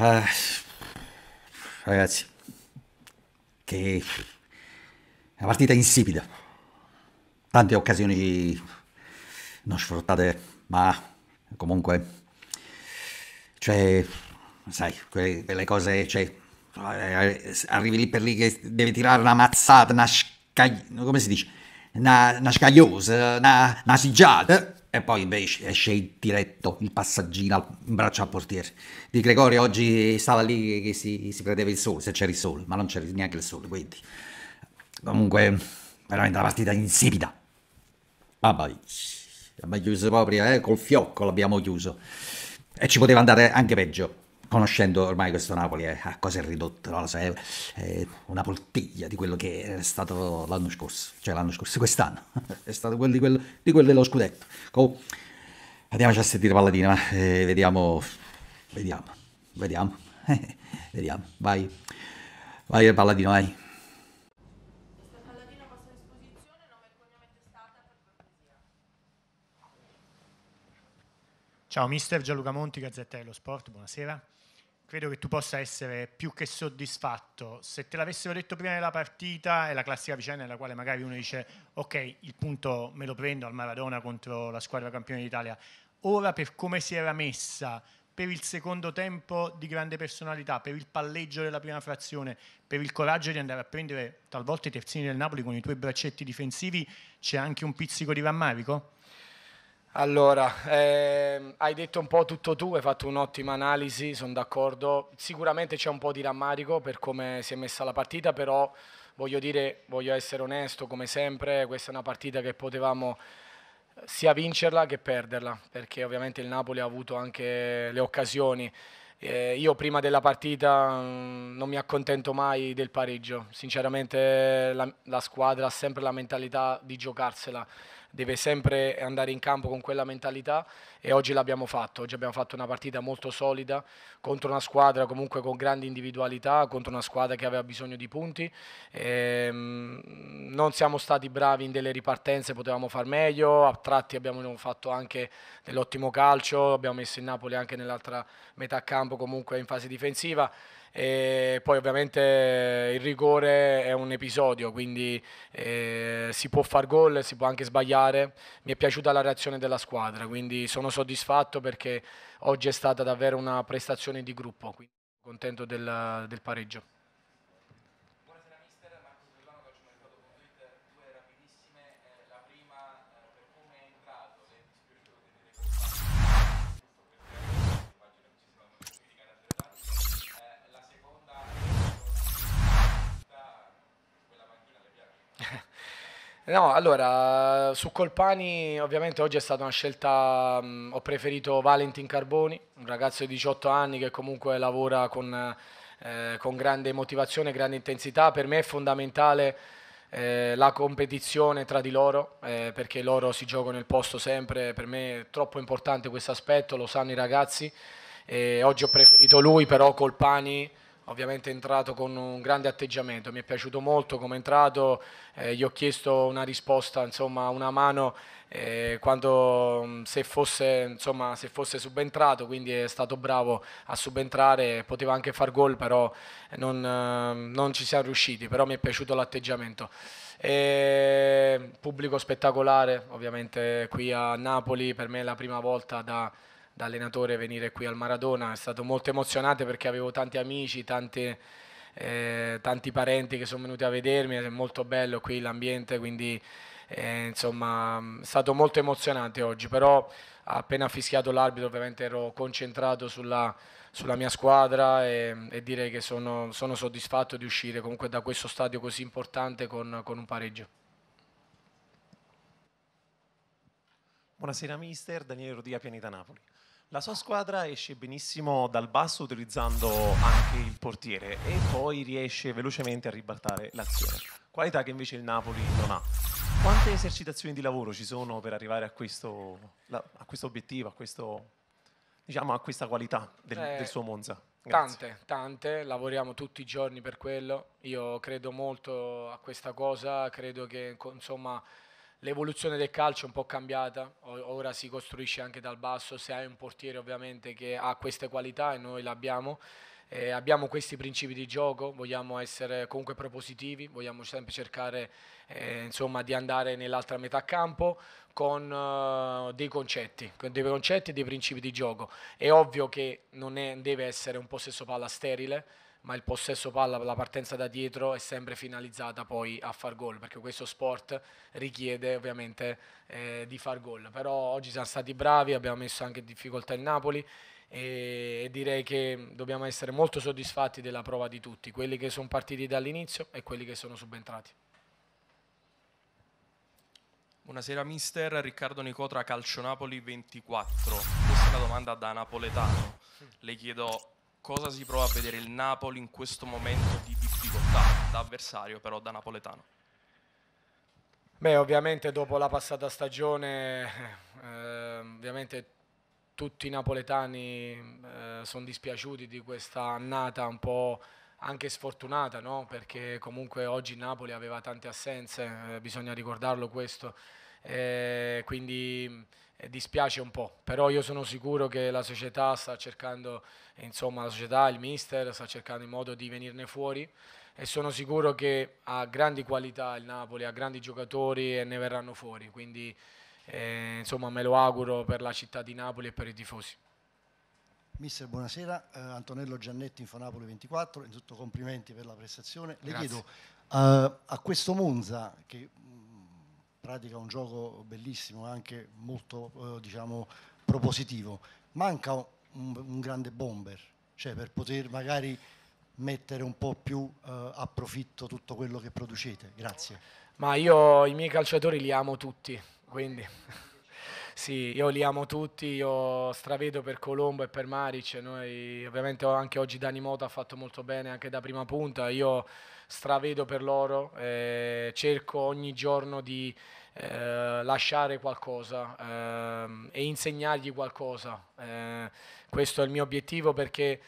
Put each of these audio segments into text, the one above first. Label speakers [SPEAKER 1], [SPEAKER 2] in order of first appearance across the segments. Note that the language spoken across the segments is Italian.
[SPEAKER 1] Ah, ragazzi, che una partita insipida. Tante occasioni non sfruttate, ma comunque, cioè, sai, quelle, quelle cose, cioè, eh, arrivi lì per lì che devi tirare una mazzata, una scagliosa, come si dice, una, una scagliosa, una, una siggiata e poi invece esce il tiretto, in passaggina in braccio al portiere. Di Gregorio oggi stava lì che si, si prendeva il sole, se c'era il sole, ma non c'era neanche il sole, quindi... Comunque, veramente una partita insipida. Ah, abbiamo chiuso proprio, eh, col fiocco l'abbiamo chiuso. E ci poteva andare anche peggio conoscendo ormai questo Napoli eh, a cosa è ridotto, no? è, una poltiglia di quello che è stato l'anno scorso, cioè l'anno scorso, quest'anno, è stato quello di, quello, di quello dello scudetto. Com- andiamoci a sentire Palladina, ma eh, vediamo, vediamo, vediamo, vediamo, vai, vai Palladino, vai.
[SPEAKER 2] Ciao mister Gianluca Monti, Gazzetta dello Sport, buonasera. Credo che tu possa essere più che soddisfatto. Se te l'avessero detto prima della partita, è la classica vicenda nella quale magari uno dice ok, il punto me lo prendo al Maradona contro la squadra campione d'Italia. Ora per come si era messa, per il secondo tempo di grande personalità, per il palleggio della prima frazione, per il coraggio di andare a prendere talvolta i terzini del Napoli con i tuoi braccetti difensivi, c'è anche un pizzico di rammarico? Allora, ehm, hai detto un po' tutto tu, hai fatto un'ottima analisi, sono d'accordo. Sicuramente c'è un po' di rammarico per come si è messa la partita, però voglio dire, voglio essere onesto, come sempre, questa è una partita che potevamo eh, sia vincerla che perderla, perché ovviamente il Napoli ha avuto anche le occasioni. Eh, io prima della partita mh, mm, non mi accontento mai del pareggio, sinceramente la, la squadra ha sempre la mentalità di giocarsela deve sempre andare in campo con quella mentalità e oggi l'abbiamo fatto, oggi abbiamo fatto una partita molto solida contro una squadra comunque con grandi individualità, contro una squadra che aveva bisogno di punti, ehm, non siamo stati bravi in delle ripartenze, potevamo far meglio, a tratti abbiamo fatto anche dell'ottimo calcio, abbiamo messo il Napoli anche nell'altra metà campo comunque in fase difensiva e poi ovviamente il rigore è un episodio, quindi eh, si può far gol, si può anche sbagliare. Mi è piaciuta la reazione della squadra, quindi sono soddisfatto perché oggi è stata davvero una prestazione di gruppo, quindi contento del, del pareggio. Eh, no, allora, su Colpani ovviamente oggi è stata una scelta, mh, ho preferito Valentin Carboni, un ragazzo di 18 anni che comunque lavora con, eh, con grande motivazione, grande intensità, per me è fondamentale eh, la competizione tra di loro, eh, perché loro si giocano il posto sempre, per me è troppo importante questo aspetto, lo sanno i ragazzi, oggi ho preferito lui però Colpani ovviamente è entrato con un grande atteggiamento, mi è piaciuto molto come è entrato, eh, gli ho chiesto una risposta, insomma una mano eh, quando, mm, se, fosse, insomma, se fosse subentrato, quindi è stato bravo a subentrare, poteva anche far gol però non, eh, non ci siamo riusciti, però mi è piaciuto l'atteggiamento. pubblico spettacolare, ovviamente qui a Napoli per me è la prima volta da da allenatore venire qui al Maradona, è stato molto emozionante perché avevo tanti amici, tante, eh, tanti parenti che sono venuti a vedermi, è molto bello qui l'ambiente, quindi eh, insomma è stato molto emozionante oggi, però appena fischiato l'arbitro ovviamente ero concentrato sulla, sulla mia squadra e, e direi che sono, sono, soddisfatto di uscire comunque da questo stadio così importante con, con un pareggio. Buonasera mister, Daniele Rodia, Pianeta Napoli. La sua squadra esce benissimo dal basso utilizzando anche il portiere e poi riesce velocemente a ribaltare l'azione, qualità che invece il Napoli non ha. Quante esercitazioni di lavoro ci sono per arrivare a questo, a questo obiettivo, a, questo, diciamo, a, questa qualità del, eh, del suo Monza? Grazie. Tante, tante, lavoriamo tutti i giorni per quello, io credo molto a questa cosa, credo che insomma l'evoluzione del calcio è un po' cambiata, ora si costruisce anche dal basso, se hai un portiere ovviamente che ha queste qualità e noi l'abbiamo, eh, abbiamo questi principi di gioco, vogliamo essere comunque propositivi, vogliamo sempre cercare eh, insomma, di andare nell'altra metà campo con eh, dei concetti, con dei concetti e dei principi di gioco. È ovvio che non è, deve essere un possesso palla sterile, ma il possesso palla, la partenza da dietro è sempre finalizzata poi a far gol, perché questo sport richiede ovviamente eh, di far gol. Però oggi siamo stati bravi, abbiamo messo anche in difficoltà il Napoli e direi che dobbiamo essere molto soddisfatti della prova di tutti, quelli che sono partiti dall'inizio e quelli che sono subentrati. Buonasera mister, Riccardo Nicotra Calcio Napoli 24. Questa è una domanda da napoletano. Le chiedo cosa si prova a vedere il Napoli in questo momento di difficoltà da avversario, però da napoletano? Beh, ovviamente dopo la passata stagione, eh, ovviamente tutti i napoletani eh, sono dispiaciuti di questa annata un po' anche sfortunata, no? perché comunque oggi Napoli aveva tante assenze, eh, bisogna ricordarlo questo, eh, quindi eh, dispiace un po', però io sono sicuro che la società sta cercando, insomma la società, il mister sta cercando in modo di venirne fuori e sono sicuro che ha grandi qualità il Napoli, ha grandi giocatori e ne verranno fuori, quindi eh, insomma me lo auguro per la città di Napoli e per i tifosi.
[SPEAKER 1] Mister, buonasera, eh, Antonello Giannetti, Infonapoli 24, in tutto complimenti per la
[SPEAKER 2] prestazione. Le Grazie. chiedo, eh, a questo Monza, che pratica un gioco bellissimo, anche molto eh, diciamo, propositivo. Manca un, un, grande bomber, cioè per poter magari mettere un po' più eh, a profitto tutto quello che producete. Grazie. Ma io i miei calciatori li amo tutti, quindi... Sì, io li amo tutti, io stravedo per Colombo e per Maric, noi ovviamente anche oggi Dani Mota ha fatto molto bene anche da prima punta, io stravedo per loro, eh, cerco ogni giorno di eh, lasciare qualcosa eh, e insegnargli qualcosa, eh, questo è il mio obiettivo perché...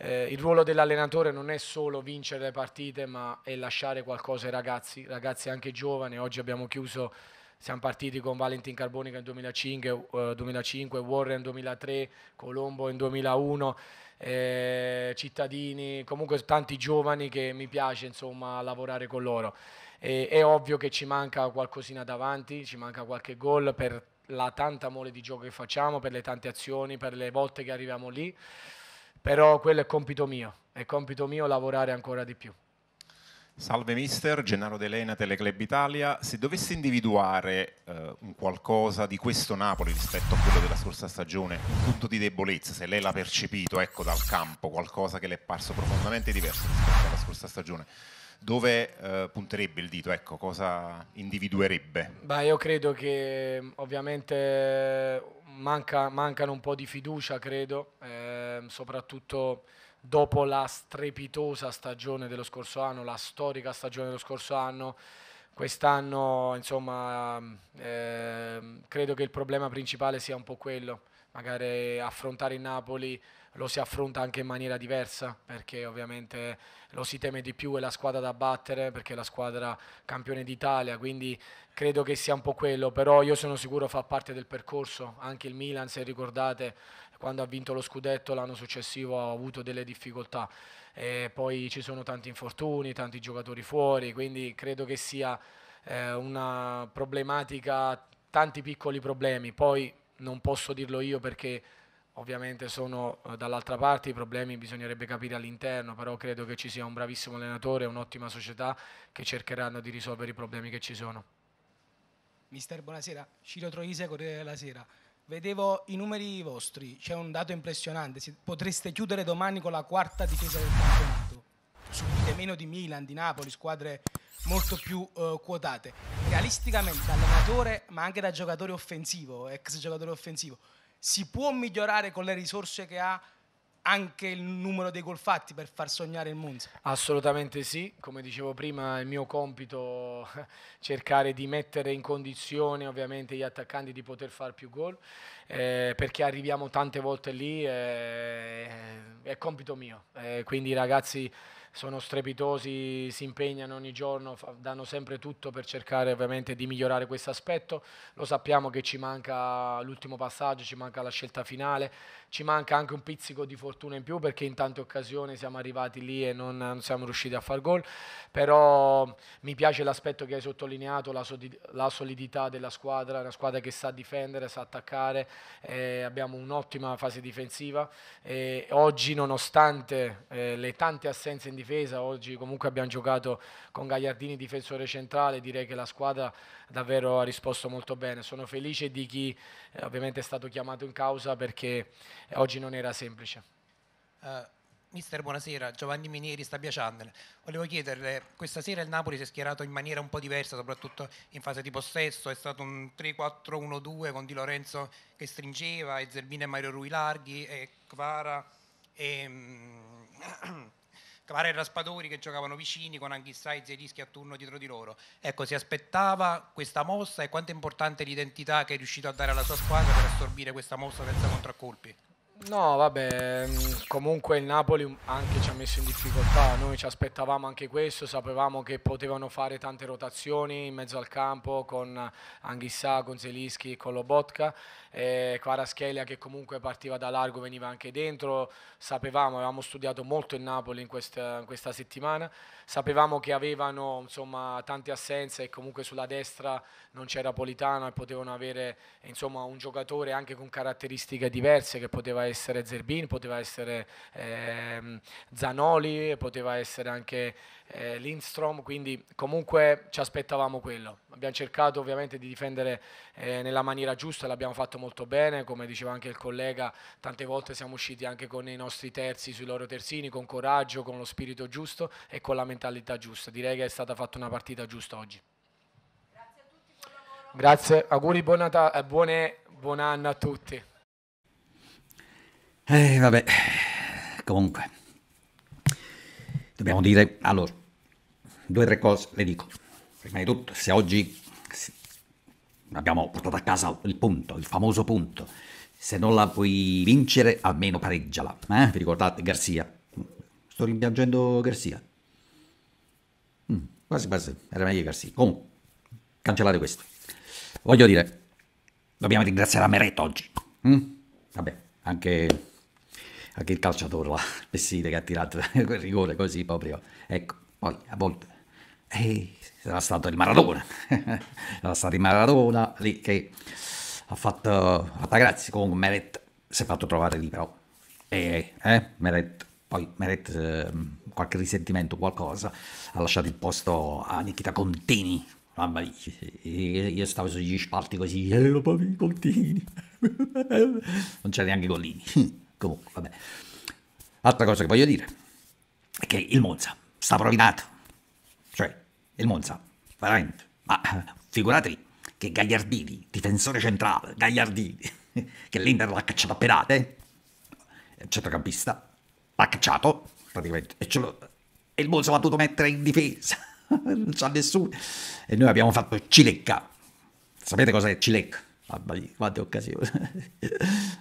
[SPEAKER 2] Eh, il ruolo dell'allenatore non è solo vincere le partite, ma è lasciare qualcosa ai ragazzi, ragazzi anche giovani. Oggi abbiamo chiuso siamo partiti con Valentin Carbonica nel 2005, 2005, eh, Warren nel 2003, Colombo nel 2001, eh, cittadini, comunque tanti giovani che mi piace insomma lavorare con loro. E, è ovvio che ci manca qualcosina davanti, ci manca qualche gol per la tanta mole di gioco che facciamo, per le tante azioni, per le volte che arriviamo lì, però quello è compito mio, è compito mio lavorare ancora di più. Salve mister, Gennaro Delena, Teleclub Italia. Se dovesse individuare eh, un qualcosa di questo Napoli rispetto a quello della scorsa stagione, un punto di debolezza, se lei l'ha percepito ecco, dal campo, qualcosa che le è parso profondamente diverso rispetto alla scorsa stagione, dove eh, punterebbe il dito? Ecco, cosa individuerebbe? Beh, io credo che ovviamente manca, mancano un po' di fiducia, credo, eh, soprattutto dopo la strepitosa stagione dello scorso anno, la storica stagione dello scorso anno, quest'anno insomma eh, credo che il problema principale sia un po' quello, magari affrontare il Napoli lo si affronta anche in maniera diversa perché ovviamente lo si teme di più, è la squadra da battere perché è la squadra campione d'Italia, quindi credo che sia un po' quello, però io sono sicuro fa parte del percorso, anche il Milan se ricordate quando ha vinto lo scudetto l'anno successivo ha avuto delle difficoltà. E poi ci sono tanti infortuni, tanti giocatori fuori, quindi credo che sia eh, una problematica, tanti piccoli problemi. Poi non posso dirlo io perché ovviamente sono eh, dall'altra parte, i problemi bisognerebbe capire all'interno, però credo che ci sia un bravissimo allenatore, un'ottima società che cercheranno di risolvere i problemi che ci sono. Mister, buonasera. Ciro Troise, Corriere della Sera. Vedevo i numeri vostri, c'è un dato impressionante, potreste chiudere domani con la quarta difesa del campionato. Subite meno di Milan, di Napoli, squadre molto più eh, quotate. Realisticamente da allenatore, ma anche da giocatore offensivo, ex giocatore offensivo, si può migliorare con le risorse che ha anche il numero dei gol fatti per far sognare il Monza. Assolutamente sì, come dicevo prima il mio compito è cercare di mettere in condizione ovviamente gli attaccanti di poter fare più gol, eh, perché arriviamo tante volte lì, eh, è compito mio, eh, quindi ragazzi sono strepitosi, si impegnano ogni giorno, danno sempre tutto per cercare ovviamente di migliorare questo aspetto. Lo sappiamo che ci manca l'ultimo passaggio, ci manca la scelta finale, ci manca anche un pizzico di fortuna in più perché in tante occasioni siamo arrivati lì e non, non siamo riusciti a far gol, però mi piace l'aspetto che hai sottolineato, la, la solidità della squadra, una squadra che sa difendere, sa attaccare, eh, abbiamo un'ottima fase difensiva. Eh, oggi nonostante eh, le tante assenze in difesa, oggi comunque abbiamo giocato con Gagliardini difensore centrale, direi che la squadra davvero ha risposto molto bene. Sono felice di chi eh, ovviamente è stato chiamato in causa perché eh, oggi non era semplice. Uh, mister, buonasera. Giovanni Minieri, Stabia Channel. Volevo chiederle, questa sera il Napoli si è schierato in maniera un po' diversa, soprattutto in fase di possesso. È stato un 3-4-1-2 con Di Lorenzo che stringeva, e Zerbino e Mario Rui larghi, e Kvara e... Mm, Cavare e Raspadori che giocavano vicini con anche i e i Zelischi a turno dietro di loro. Ecco, si aspettava questa mossa e quanto è importante l'identità che è riuscito a dare alla sua squadra per assorbire questa mossa senza contraccolpi. No, vabbè, mm, comunque il Napoli anche ci ha messo in difficoltà, noi ci aspettavamo anche questo, sapevamo che potevano fare tante rotazioni in mezzo al campo con Anghissà, con Zelischi, con Lobotka, eh, Quaraschelia che comunque partiva da largo, veniva anche dentro, sapevamo, avevamo studiato molto il Napoli in questa, in questa settimana, sapevamo che avevano insomma, tante assenze e comunque sulla destra non c'era Politano e potevano avere insomma, un giocatore anche con caratteristiche diverse che poteva essere essere Zerbin, poteva essere eh, Zanoli, poteva essere anche eh, Lindstrom, quindi comunque ci aspettavamo quello. Abbiamo cercato ovviamente di difendere eh, nella maniera giusta, l'abbiamo fatto molto bene, come diceva anche il collega, tante volte siamo usciti anche con i nostri terzi sui loro terzini, con coraggio, con lo spirito giusto e con la mentalità giusta. Direi che è stata fatta una partita giusta oggi. Grazie a tutti, Grazie, auguri buon, Natale, eh, buone, buon anno a tutti.
[SPEAKER 1] Eh, vabbè, comunque, dobbiamo dire, allora, due o tre cose le dico. Prima di tutto, se oggi abbiamo portato a casa il punto, il famoso punto, se non la puoi vincere, almeno pareggiala. Eh? Vi ricordate Garzia? Sto rimpiangendo Garzia. Mm, quasi quasi, era meglio Garzia. Comunque, cancellate questo. Voglio dire, dobbiamo ringraziare a Meret oggi. Mm? Vabbè, anche anche il calciatore là, Pessite che ha tirato quel rigore così proprio, ecco, poi a volte eh, era stato il Maradona, era stato il Maradona lì che ha fatto, ha fatto grazie, comunque Meret si è fatto trovare lì però, E eh, Meret, poi Meret eh, qualche risentimento, qualcosa, ha lasciato il posto a Nikita Contini, Mamma mia, io stavo sugli spalti così, eh, papà, Contini, non c'era neanche Collini. Comunque, vabbè. Altra cosa che voglio dire è che il Monza sta rovinato. Cioè, il Monza, veramente. Ma figuratevi che Gagliardini, difensore centrale, Gagliardini, che l'Inter l'ha cacciato a pedate, centrocampista, l'ha cacciato, praticamente, e, lo, e il Monza l'ha potuto mettere in difesa. non c'ha nessuno. E noi abbiamo fatto Cilecca. Sapete cos'è Cilecca? Vabbè, quante occasioni.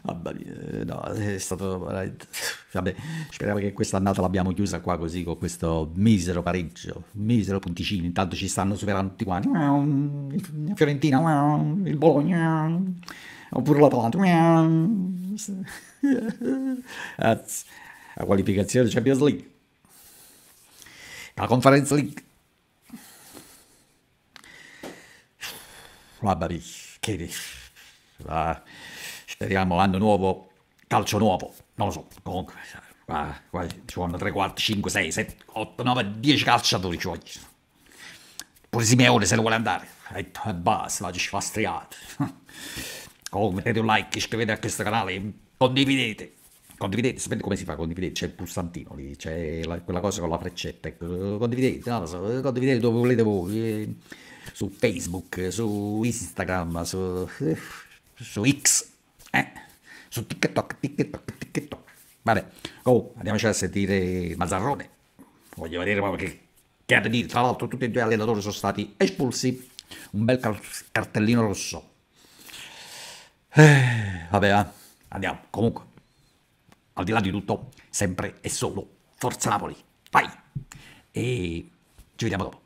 [SPEAKER 1] Vabbè, eh, no, è stato... Vabbè, speriamo che quest'annata l'abbiamo chiusa qua così con questo misero pareggio, misero punticino. Intanto ci stanno superando tutti quanti. Il Fiorentina, il Bologna, oppure l'Atalanta. La qualificazione Champions League. La Conference League. Vabbè, che ah, speriamo anno nuovo, calcio nuovo, non lo so, comunque ah, ci vogliono 3, 4, 5, 6, 7, 8, 9, 10 calciatori ci vogliono. Pure Simeone se lo vuole andare, e, e basta, ci fa striato. Comunque mettete un like, iscrivetevi a questo canale, condividete condividete, sapete come si fa? Condividete, c'è il pulsantino lì, c'è quella cosa con la freccetta, ecco, condividete, no, condividete dove volete voi. Eh su Facebook, su Instagram, su, eh, su X, eh, su TikTok, TikTok, TikTok. Vabbè, oh, andiamoci a sentire Mazzarrone. Voglio vedere proprio che, che ha da Tra l'altro tutti e due gli allenatori sono stati espulsi. Un bel car cartellino rosso. Eh, vabbè, eh. andiamo. Comunque, al di là di tutto, sempre e solo Forza Napoli. Vai! E ci vediamo dopo.